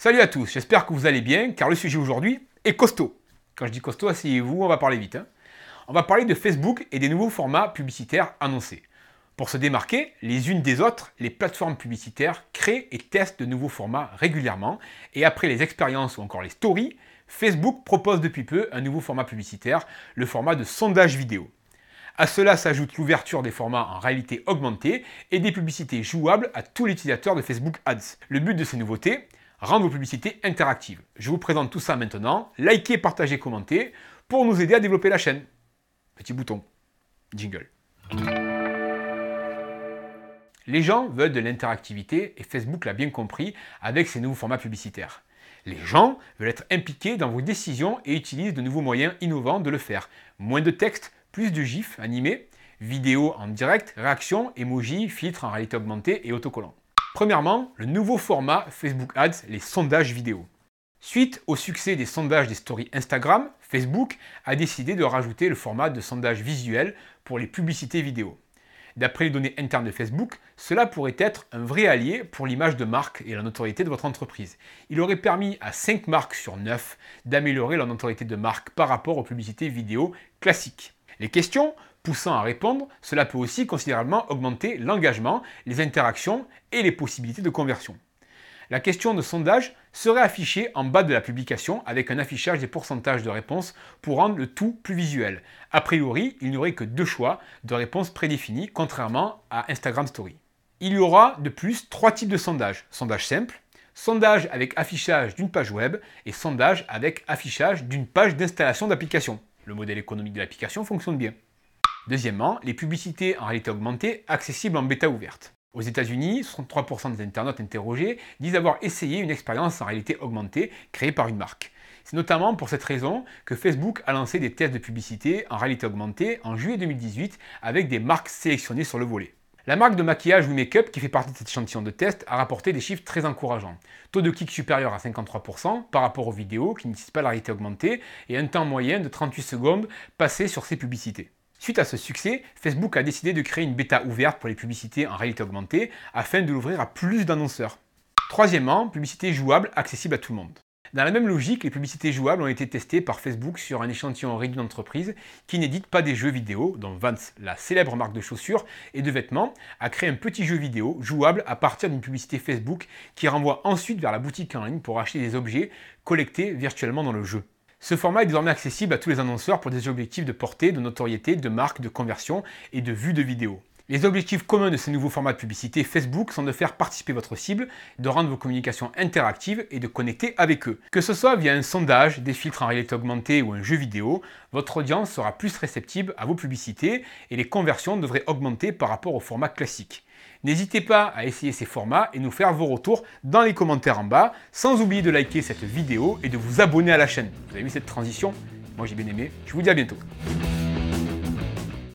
Salut à tous, j'espère que vous allez bien, car le sujet aujourd'hui est costaud. Quand je dis costaud, asseyez-vous, on va parler vite. Hein. On va parler de Facebook et des nouveaux formats publicitaires annoncés. Pour se démarquer les unes des autres, les plateformes publicitaires créent et testent de nouveaux formats régulièrement, et après les expériences ou encore les stories, Facebook propose depuis peu un nouveau format publicitaire, le format de sondage vidéo. À cela s'ajoute l'ouverture des formats en réalité augmentée et des publicités jouables à tout l'utilisateur de Facebook Ads. Le but de ces nouveautés rendre vos publicités interactives. Je vous présente tout ça maintenant. Likez, partagez, commentez pour nous aider à développer la chaîne. Petit bouton. Jingle. Les gens veulent de l'interactivité et Facebook l'a bien compris avec ses nouveaux formats publicitaires. Les gens veulent être impliqués dans vos décisions et utilisent de nouveaux moyens innovants de le faire. Moins de texte, plus de GIF animés, vidéos en direct, réactions, emojis, filtres en réalité augmentée et autocollants. Premièrement, le nouveau format Facebook Ads, les sondages vidéo. Suite au succès des sondages des stories Instagram, Facebook a décidé de rajouter le format de sondage visuel pour les publicités vidéo. D'après les données internes de Facebook, cela pourrait être un vrai allié pour l'image de marque et la notoriété de votre entreprise. Il aurait permis à 5 marques sur 9 d'améliorer leur notoriété de marque par rapport aux publicités vidéo classiques. Les questions poussant à répondre, cela peut aussi considérablement augmenter l'engagement, les interactions et les possibilités de conversion. La question de sondage serait affichée en bas de la publication avec un affichage des pourcentages de réponses pour rendre le tout plus visuel. A priori, il n'y aurait que deux choix de réponses prédéfinies, contrairement à Instagram Story. Il y aura de plus trois types de sondages. Sondage simple, sondage avec affichage d'une page web et sondage avec affichage d'une page d'installation d'application. Le modèle économique de l'application fonctionne bien. Deuxièmement, les publicités en réalité augmentée accessibles en bêta ouverte. Aux États-Unis, 63% des internautes interrogés disent avoir essayé une expérience en réalité augmentée créée par une marque. C'est notamment pour cette raison que Facebook a lancé des tests de publicité en réalité augmentée en juillet 2018 avec des marques sélectionnées sur le volet. La marque de maquillage ou make-up qui fait partie de cet échantillon de test a rapporté des chiffres très encourageants. Taux de clic supérieur à 53% par rapport aux vidéos qui n'utilisent pas la réalité augmentée et un temps moyen de 38 secondes passé sur ces publicités. Suite à ce succès, Facebook a décidé de créer une bêta ouverte pour les publicités en réalité augmentée afin de l'ouvrir à plus d'annonceurs. Troisièmement, publicité jouable accessible à tout le monde. Dans la même logique, les publicités jouables ont été testées par Facebook sur un échantillon réduit d'entreprises qui n'édite pas des jeux vidéo, dont Vance, la célèbre marque de chaussures et de vêtements, a créé un petit jeu vidéo jouable à partir d'une publicité Facebook qui renvoie ensuite vers la boutique en ligne pour acheter des objets collectés virtuellement dans le jeu. Ce format est désormais accessible à tous les annonceurs pour des objectifs de portée, de notoriété, de marque, de conversion et de vue de vidéo. Les objectifs communs de ces nouveaux formats de publicité Facebook sont de faire participer votre cible, de rendre vos communications interactives et de connecter avec eux. Que ce soit via un sondage, des filtres en réalité augmentée ou un jeu vidéo, votre audience sera plus réceptive à vos publicités et les conversions devraient augmenter par rapport au format classique. N'hésitez pas à essayer ces formats et nous faire vos retours dans les commentaires en bas, sans oublier de liker cette vidéo et de vous abonner à la chaîne. Vous avez vu cette transition Moi j'ai bien aimé, je vous dis à bientôt.